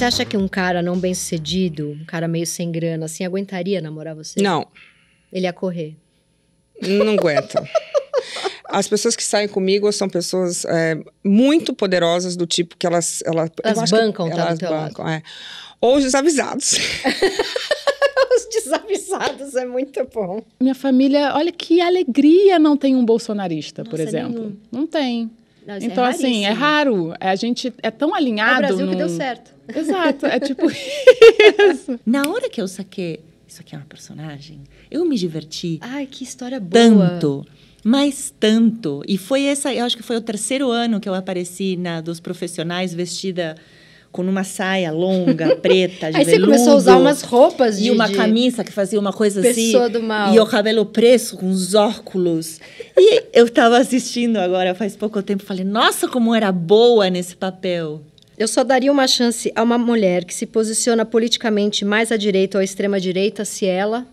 Você acha que um cara não bem sucedido, um cara meio sem grana, assim, aguentaria namorar você? Não. Ele ia correr. Não aguenta. As pessoas que saem comigo são pessoas é, muito poderosas, do tipo que elas. Elas, elas bancam, tá? Elas bancam, é. Ou os desavisados. os desavisados é muito bom. Minha família, olha que alegria não tem um bolsonarista, Nossa, por exemplo. Nenhum. Não tem. Não, é então, é assim, é raro. A gente é tão alinhado. É o Brasil num... que deu certo. Exato, é tipo isso. Na hora que eu saquei, isso aqui é uma personagem, eu me diverti. Ai, que história boa. Tanto. Mas tanto. E foi essa, eu acho que foi o terceiro ano que eu apareci na dos profissionais vestida com uma saia longa, preta, de Aí veludo, você começou a usar umas roupas de... E uma camisa que fazia uma coisa Pessoa assim. Pessoa do mal. E o cabelo preso com os óculos. e eu estava assistindo agora, faz pouco tempo, falei, nossa, como era boa nesse papel. Eu só daria uma chance a uma mulher que se posiciona politicamente mais à direita ou à extrema direita se ela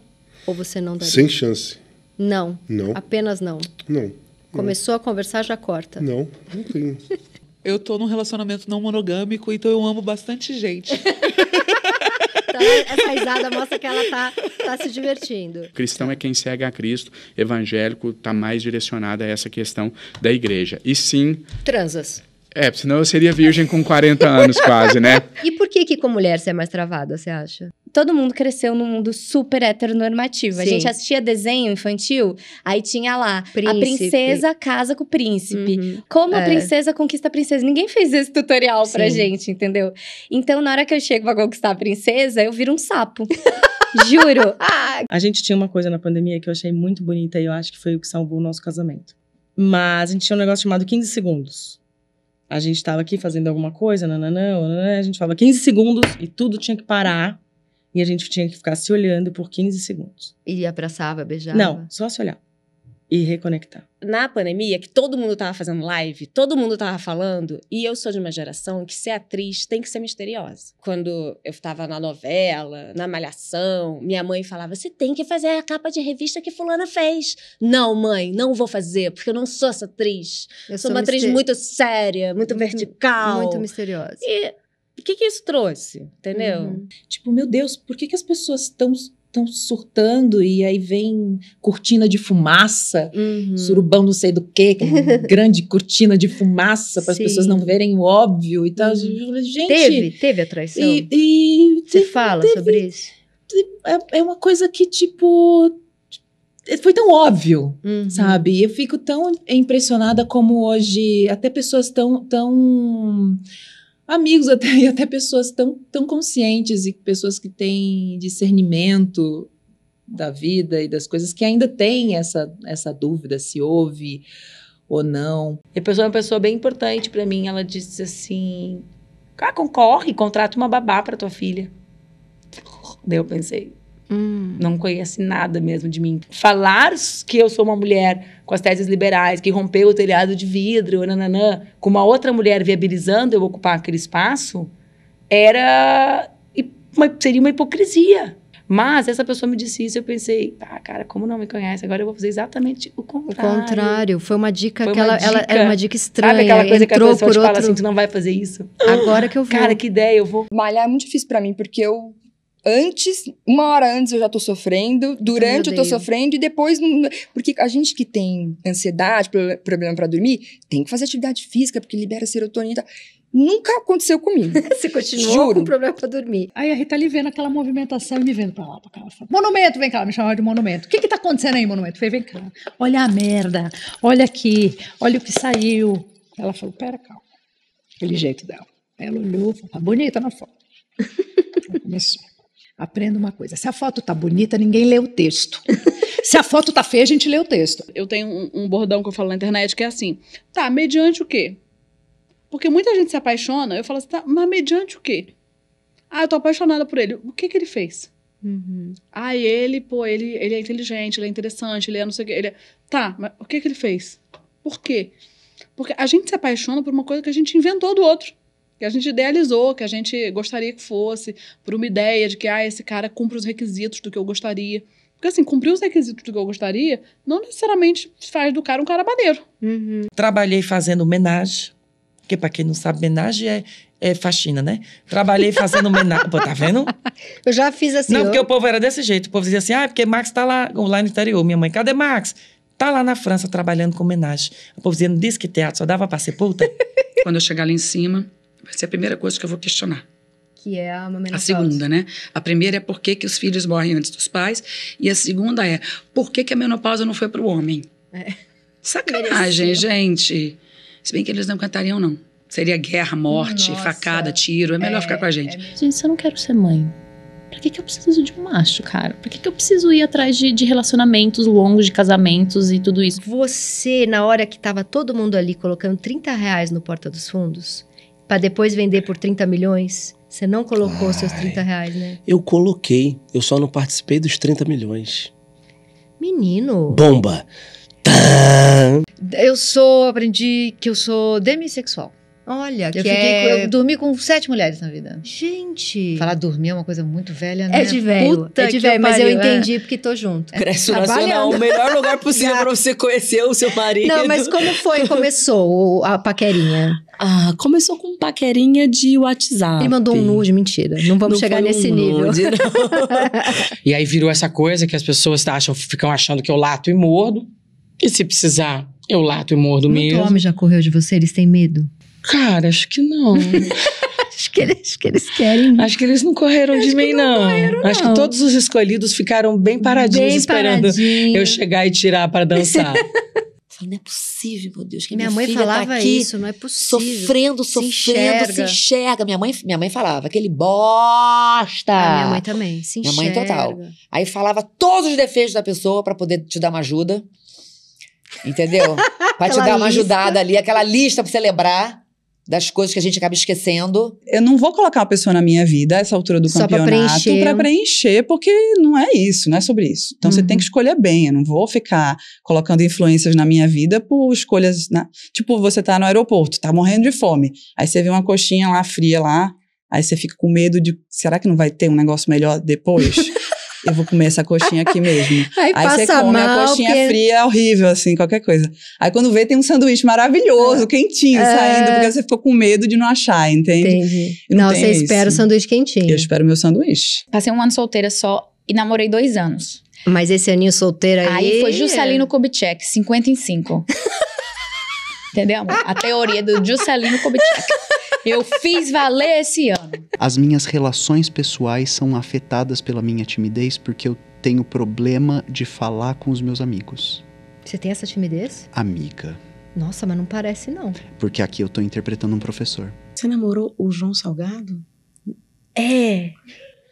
ou você não daria? Sem chance. Não. Não. Apenas não. Não. Começou não. a conversar, já corta. Não, não tenho. eu tô num relacionamento não monogâmico, então eu amo bastante gente. tá, essa risada mostra que ela tá, tá se divertindo. Cristão é quem segue a Cristo, evangélico tá mais direcionado a essa questão da igreja. E sim. Transas. É, senão eu seria virgem com 40 anos quase, né? E por que que com mulher você é mais travada, você acha? Todo mundo cresceu num mundo super heteronormativo. Sim. A gente assistia desenho infantil, aí tinha lá príncipe. a princesa casa com o príncipe. Uhum. Como é. a princesa conquista a princesa. Ninguém fez esse tutorial Sim. pra gente, entendeu? Então, na hora que eu chego pra conquistar a princesa, eu viro um sapo. Juro. Ah. A gente tinha uma coisa na pandemia que eu achei muito bonita e eu acho que foi o que salvou o nosso casamento. Mas a gente tinha um negócio chamado 15 segundos a gente estava aqui fazendo alguma coisa, nananã, nananã, a gente falava 15 segundos e tudo tinha que parar. E a gente tinha que ficar se olhando por 15 segundos. E abraçava, beijava? Não, só se olhar. E reconectar. Na pandemia, que todo mundo tava fazendo live, todo mundo tava falando, e eu sou de uma geração que ser atriz tem que ser misteriosa. Quando eu tava na novela, na malhação, minha mãe falava: "Você tem que fazer a capa de revista que fulana fez". Não, mãe, não vou fazer, porque eu não sou essa atriz. Eu sou, uma atriz muito séria, muito, muito uhum. vertical, muito misteriosa. E o que que isso trouxe, entendeu? Uhum. Tipo, meu Deus, por que que as pessoas estão estão surtando e aí vem cortina de fumaça, uhum. surubão não sei do quê, que, é grande cortina de fumaça para as pessoas não verem o óbvio e tal. Uhum. Gente, teve, teve a traição. E, e Você teve, fala teve, sobre isso? É, é uma coisa que tipo foi tão óbvio, uhum. sabe? Eu fico tão impressionada como hoje até pessoas tão tão amigos até, e até pessoas tão, tão conscientes e pessoas que têm discernimento da vida e das coisas que ainda têm essa, essa dúvida se houve ou não. E a pessoa é uma pessoa bem importante para mim. Ela disse assim: ah, concorre, contrata uma babá para tua filha. Daí eu pensei, Hum. Não conhece nada mesmo de mim. Falar que eu sou uma mulher com as teses liberais, que rompeu o telhado de vidro, nananã, com uma outra mulher viabilizando eu ocupar aquele espaço, era uma, seria uma hipocrisia. Mas essa pessoa me disse isso, eu pensei, ah cara, como não me conhece, agora eu vou fazer exatamente o contrário. O contrário, foi uma dica foi que ela, dica, ela era uma dica estranha. Sabe aquela coisa Entrou que a pessoa por te outro... fala assim, tu não vai fazer isso? Agora que eu vi. Cara, que ideia, eu vou. Malhar é muito difícil para mim, porque eu antes, uma hora antes eu já tô sofrendo, durante eu tô sofrendo e depois. Porque a gente que tem ansiedade, problema para dormir, tem que fazer atividade física, porque libera serotonina. Nunca aconteceu comigo. Você continuou Juro. com problema pra dormir. Aí a Rita ali vendo aquela movimentação e me vendo pra lá, pra cá. Monumento, vem cá, me chamava de monumento. O que que tá acontecendo aí, monumento? Falei, vem cá. Olha a merda, olha aqui, olha o que saiu. Ela falou, pera, calma. Aquele jeito dela. Ela olhou, falou, tá bonita na foto. começou. Aprenda uma coisa: se a foto tá bonita, ninguém lê o texto. se a foto tá feia, a gente lê o texto. Eu tenho um, um bordão que eu falo na internet que é assim: tá, mediante o quê? Porque muita gente se apaixona, eu falo assim, tá, mas mediante o quê? Ah, eu tô apaixonada por ele. O que que ele fez? Uhum. Ah, ele, pô, ele, ele é inteligente, ele é interessante, ele é não sei o quê. Ele é... Tá, mas o que que ele fez? Por quê? Porque a gente se apaixona por uma coisa que a gente inventou do outro que a gente idealizou, que a gente gostaria que fosse, por uma ideia de que ah, esse cara cumpre os requisitos do que eu gostaria. Porque assim, cumprir os requisitos do que eu gostaria não necessariamente faz do cara um cara maneiro. Uhum. Trabalhei fazendo homenagem. Porque, para quem não sabe, homenagem é, é faxina, né? Trabalhei fazendo homenagem. Pô, tá vendo? Eu já fiz assim. Não, eu... porque o povo era desse jeito. O povo dizia assim: ah, porque Max tá lá, lá no interior. Minha mãe, cadê Max? Tá lá na França trabalhando com homenagem. O povo dizia: não disse que teatro só dava pra ser puta? Quando eu chegar lá em cima, Vai ser a primeira coisa que eu vou questionar. Que é a amamentação. A segunda, né? A primeira é por que, que os filhos morrem antes dos pais. E a segunda é por que, que a menopausa não foi para o homem. É. Sacanagem, gente. Se bem que eles não cantariam, não. Seria guerra, morte, Nossa. facada, tiro. É melhor é, ficar com a gente. É... Gente, eu não quero ser mãe. Pra que, que eu preciso de um macho, cara? Pra que, que eu preciso ir atrás de, de relacionamentos longos, de casamentos e tudo isso? Você, na hora que tava todo mundo ali colocando 30 reais no Porta dos Fundos, para depois vender por 30 milhões? Você não colocou Ai, seus 30 reais, né? Eu coloquei, eu só não participei dos 30 milhões. Menino! Bomba! Tã! Eu sou, aprendi que eu sou demissexual. Olha, eu que é... eu dormi com sete mulheres na vida. Gente! Falar dormir é uma coisa muito velha, é né? É de velho. É Puta é de velho, mas eu é. entendi porque tô junto. É, Cresce tá Nacional, o melhor lugar possível para você conhecer o seu marido. Não, mas como foi? Começou a paquerinha? Ah, começou com paquerinha de WhatsApp. Ele mandou um nude, mentira. Não vamos não chegar nesse um nível. Nude, e aí virou essa coisa que as pessoas acham, ficam achando que eu lato e mordo. E se precisar, eu lato e mordo Muito mesmo. O homem já correu de você? Eles têm medo? Cara, acho que não. acho, que eles, acho que eles querem. Acho que eles não correram acho de mim, não. não. Correram, acho que todos os escolhidos ficaram bem paradinhos bem esperando paradinho. eu chegar e tirar para dançar. Falei, não é possível, meu Deus, que minha, minha mãe tá falava tá aqui, isso, não é possível. Sofrendo, sofrendo, se enxerga. Se enxerga. Minha, mãe, minha mãe falava, aquele bosta. Ah, minha mãe também, se enxerga. Minha mãe total. Aí falava todos os defeitos da pessoa para poder te dar uma ajuda. Entendeu? Pra te dar uma lista. ajudada ali, aquela lista pra celebrar das coisas que a gente acaba esquecendo. Eu não vou colocar uma pessoa na minha vida a essa altura do Só campeonato para preencher, porque não é isso, não é sobre isso. Então uhum. você tem uhum. que escolher bem. Eu não vou ficar colocando influências na minha vida por escolhas. Tipo, você tá no aeroporto, tá morrendo de fome. Aí você vê uma coxinha lá fria lá, aí você fica com medo de. Será que não vai ter um negócio melhor depois? eu vou comer essa coxinha aqui mesmo. Aí, aí você come mal, a coxinha porque... fria, é horrível, assim, qualquer coisa. Aí quando vê, tem um sanduíche maravilhoso, é. quentinho, é. saindo, porque você ficou com medo de não achar, entende? Entendi. Não, não você espera o sanduíche quentinho. Eu espero meu sanduíche. Passei um ano solteira só e namorei dois anos. Mas esse aninho solteira aí. Aí foi Juscelino Kubitschek, 55. Entendeu? Amor? A teoria do Juscelino Kubitschek. Eu fiz valer esse ano. As minhas relações pessoais são afetadas pela minha timidez porque eu tenho problema de falar com os meus amigos. Você tem essa timidez? Amiga. Nossa, mas não parece não. Porque aqui eu tô interpretando um professor. Você namorou o João Salgado? É.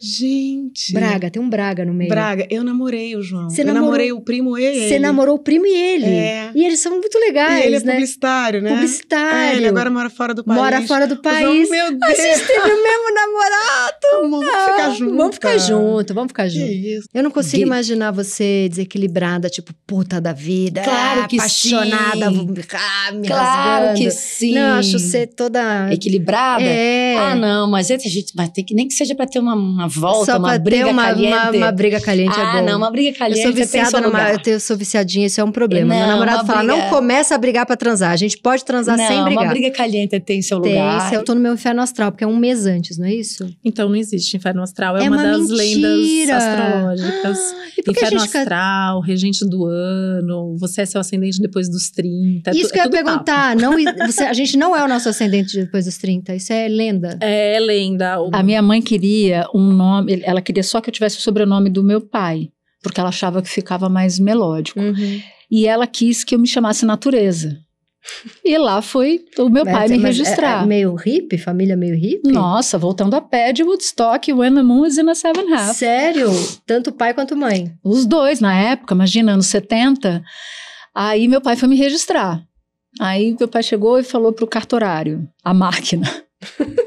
Gente. Braga, tem um Braga no meio. Braga, eu namorei o João. Você eu namorou, namorei o primo e ele. Você namorou o primo e ele. É. E eles são muito legais, e ele é né? publicitário, né? Publicitário. É, ele agora mora fora do país. Mora fora do país. João, meu Deus. A gente teve o mesmo namorado. Então, vamos ah, ficar junto. Vamos ficar junto, vamos ficar junto. Isso. Eu não consigo imaginar você desequilibrada, tipo, puta da vida. Claro ah, que apaixonada, sim. Ah, Claro que sim. Não, acho você toda... Equilibrada? É. Ah, não, mas, gente, mas tem que, nem que seja pra ter uma, uma uma volta, Só uma briga uma, caliente. Uma, uma briga caliente é ah, é bom. não, uma briga caliente. Eu sou viciada numa, eu sou viciadinha, isso é um problema. Não, Meu namorado fala, briga... não começa a brigar para transar. A gente pode transar não, sem brigar. Uma briga caliente tem seu lugar. Tem, eu tô no meu inferno astral, porque é um mês antes, não é isso? Então não existe inferno astral, é, é uma, uma, das mentira. lendas astrológicas. Ah, inferno astral, regente do ano, você é seu ascendente depois dos 30. Isso é que eu é ia perguntar, não, você, a gente não é o nosso ascendente depois dos 30, isso é lenda. É lenda. O... A minha mãe queria um Nome, ela queria só que eu tivesse o sobrenome do meu pai, porque ela achava que ficava mais melódico. Uhum. E ela quis que eu me chamasse Natureza. E lá foi o meu mas, pai me é, é, registrar. É, é meio hippie? Família meio hippie? Nossa, voltando a pé de Woodstock, When the Moon is in a Seven Half. Sério? Tanto pai quanto mãe? Os dois, na época, imagina, anos 70. Aí meu pai foi me registrar. Aí meu pai chegou e falou pro cartorário, a máquina.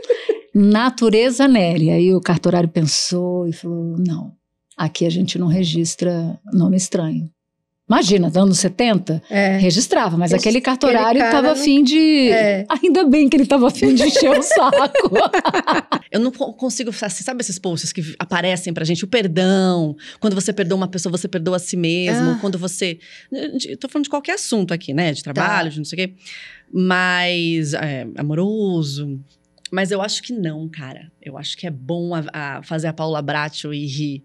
natureza Nery. E o cartorário pensou e falou: não, aqui a gente não registra nome estranho. Imagina, anos 70, é. registrava, mas Esse, aquele cartorário estava cara... afim de. É. Ainda bem que ele estava afim de encher o saco. Eu não consigo, assim, sabe esses posts que aparecem pra gente? O perdão. Quando você perdoa uma pessoa, você perdoa a si mesmo. Ah. Quando você. Né, estou falando de qualquer assunto aqui, né? De tá. trabalho, tá. de não sei o quê. Mas. É, amoroso. Mas eu acho que não, cara. Eu acho que é bom a, a fazer a Paula Bracho e rir.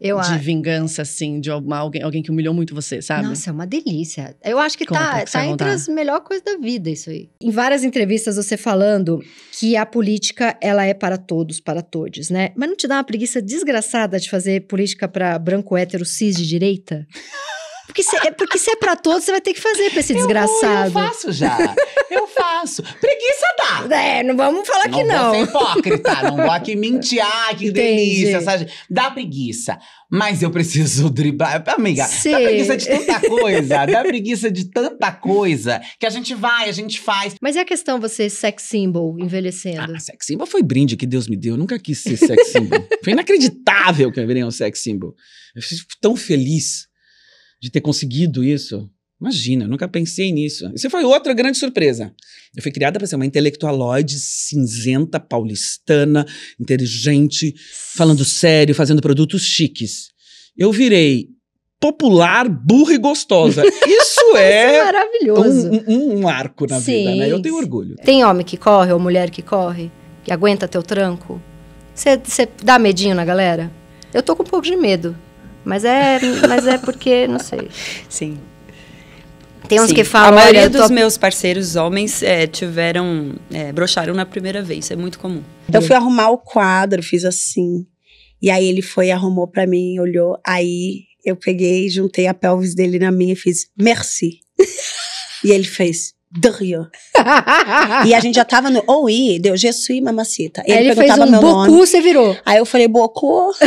Eu de vingança, assim, de uma, alguém, alguém que humilhou muito você, sabe? Nossa, é uma delícia. Eu acho que Conta, tá, que tá entre as melhores coisas da vida, isso aí. Em várias entrevistas, você falando que a política, ela é para todos, para todes, né? Mas não te dá uma preguiça desgraçada de fazer política para branco, hétero, cis de direita? Porque se é, é, porque se é pra todos, você vai ter que fazer pra esse eu desgraçado. Vou, eu faço já. Eu faço. Preguiça dá. É, não vamos falar não que não. Não vou ser hipócrita. não vou aqui mentir. Ah, que Entendi. delícia. Sabe? Dá preguiça. Mas eu preciso driblar. Amiga, Sim. dá preguiça de tanta coisa. dá preguiça de tanta coisa. Que a gente vai, a gente faz. Mas e a questão você sex symbol envelhecendo? Ah, sex symbol foi brinde que Deus me deu. Eu nunca quis ser sex symbol. foi inacreditável que eu virei um sex symbol. Eu fico tão feliz de ter conseguido isso. Imagina, eu nunca pensei nisso. Isso foi outra grande surpresa. Eu fui criada para ser uma intelectualoide cinzenta, paulistana, inteligente, falando sério, fazendo produtos chiques. Eu virei popular, burra e gostosa. Isso é, é maravilhoso. Um, um, um, arco na sim, vida, né? Eu tenho orgulho. Tem homem que corre ou mulher que corre, que aguenta teu tranco? Você dá medinho na galera? Eu tô com um pouco de medo mas é, mas é porque, não sei. Sim. Tem uns Sim. que falam. A maioria dos meus parceiros homens é, tiveram. É, broxaram na primeira vez, isso é muito comum. Eu fui arrumar o quadro, fiz assim. E aí ele foi, arrumou para mim, olhou. Aí eu peguei, juntei a pelvis dele na minha e fiz merci. e ele fez. Rio. e a gente já tava no Oi, oh, deu Jesus e mamacita. Ele, aí ele fez um meu bocu, você virou. Aí eu falei, bocu.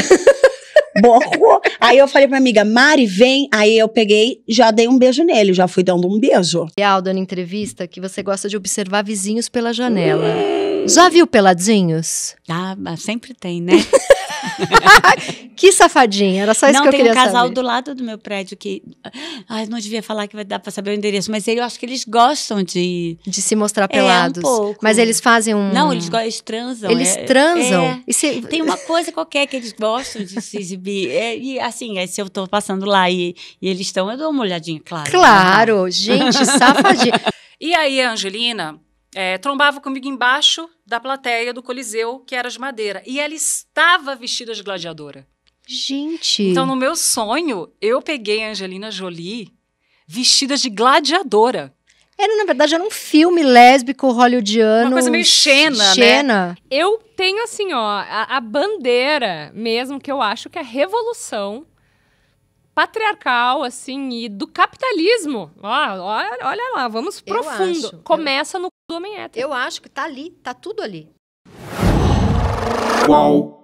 borrou. Aí eu falei pra amiga, Mari, vem. Aí eu peguei, já dei um beijo nele, já fui dando um beijo. E Aldo, na entrevista, que você gosta de observar vizinhos pela janela. Já viu peladinhos? Ah, sempre tem, né? que safadinha, era só isso não, que eu queria saber. Não, tem um casal saber. do lado do meu prédio que... Ai, não devia falar que vai dar pra saber o endereço, mas eu acho que eles gostam de... De se mostrar pelados. É, um pouco. Mas eles fazem um... Não, eles, eles transam. Eles é, transam? É. E se... Tem uma coisa qualquer que eles gostam de se exibir. É, e assim, é, se eu tô passando lá e, e eles estão, eu dou uma olhadinha, claro. Né? Claro, né? gente, safadinha. e aí, Angelina... É, trombava comigo embaixo da plateia do Coliseu, que era de madeira. E ela estava vestida de gladiadora. Gente! Então, no meu sonho, eu peguei a Angelina Jolie vestida de gladiadora. Era, na verdade, era um filme lésbico hollywoodiano. Uma coisa meio Xena, né? Xena. né? Eu tenho, assim, ó, a, a bandeira mesmo, que eu acho que é a revolução patriarcal, assim, e do capitalismo. olha, olha lá, vamos profundo. Acho, Começa eu... no do homem hétero. Eu acho que tá ali, tá tudo ali. Qual?